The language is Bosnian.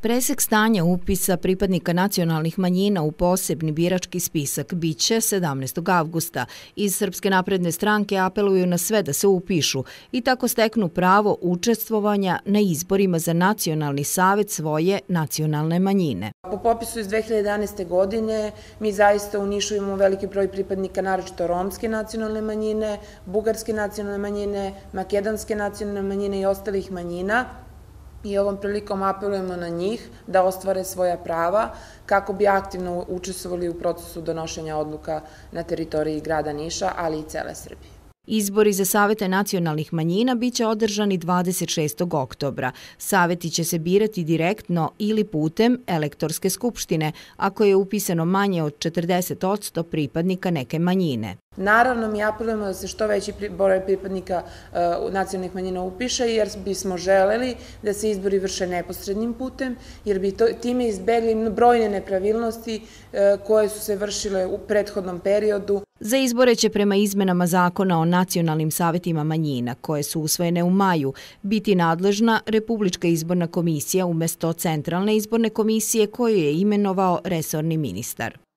Presek stanja upisa pripadnika nacionalnih manjina u posebni birački spisak biće 17. augusta. Iz Srpske napredne stranke apeluju na sve da se upišu i tako steknu pravo učestvovanja na izborima za nacionalni savjet svoje nacionalne manjine. Po popisu iz 2011. godine mi zaista unišujemo veliki broj pripadnika naročito romske nacionalne manjine, bugarske nacionalne manjine, makedanske nacionalne manjine i ostalih manjina i ovom prilikom apelujemo na njih da ostvare svoja prava kako bi aktivno učestvovali u procesu donošenja odluka na teritoriji grada Niša, ali i cele Srbije. Izbori za Savete nacionalnih manjina bit će održani 26. oktobra. Saveti će se birati direktno ili putem elektorske skupštine, ako je upisano manje od 40% pripadnika neke manjine. Naravno, mi apelujemo da se što veći broj pripadnika e, nacionalnih manjina upiše, jer bismo želeli da se izbori vrše neposrednim putem, jer bi time izbegli brojne nepravilnosti e, koje su se vršile u prethodnom periodu. Za izbore će prema izmenama zakona o nacionalnim savjetima manjina, koje su usvojene u maju, biti nadležna Republička izborna komisija umjesto Centralne izborne komisije koju je imenovao resorni ministar.